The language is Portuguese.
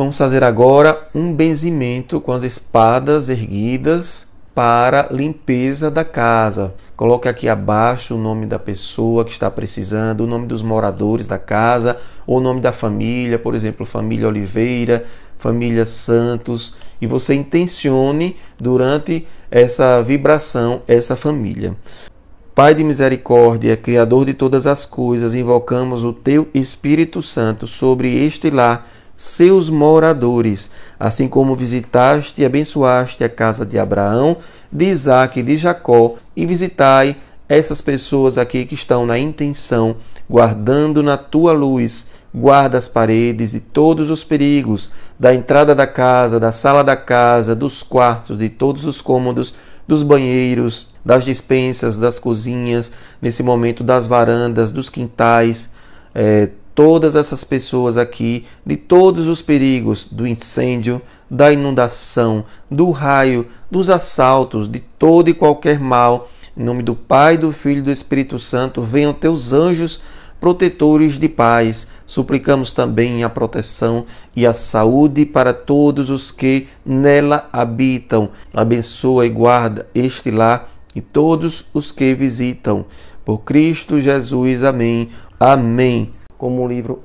Vamos fazer agora um benzimento com as espadas erguidas para limpeza da casa. Coloque aqui abaixo o nome da pessoa que está precisando, o nome dos moradores da casa, ou o nome da família, por exemplo, família Oliveira, família Santos, e você intencione durante essa vibração essa família. Pai de misericórdia, Criador de todas as coisas, invocamos o teu Espírito Santo sobre este lar seus moradores, assim como visitaste e abençoaste a casa de Abraão, de Isaac e de Jacó, e visitai essas pessoas aqui que estão na intenção, guardando na tua luz, guarda as paredes e todos os perigos, da entrada da casa, da sala da casa, dos quartos, de todos os cômodos, dos banheiros, das dispensas, das cozinhas, nesse momento das varandas, dos quintais, é, todas essas pessoas aqui de todos os perigos do incêndio, da inundação, do raio, dos assaltos, de todo e qualquer mal. Em nome do Pai, do Filho e do Espírito Santo, venham teus anjos protetores de paz. Suplicamos também a proteção e a saúde para todos os que nela habitam. Abençoa e guarda este lar e todos os que visitam. Por Cristo Jesus, amém. Amém como o livro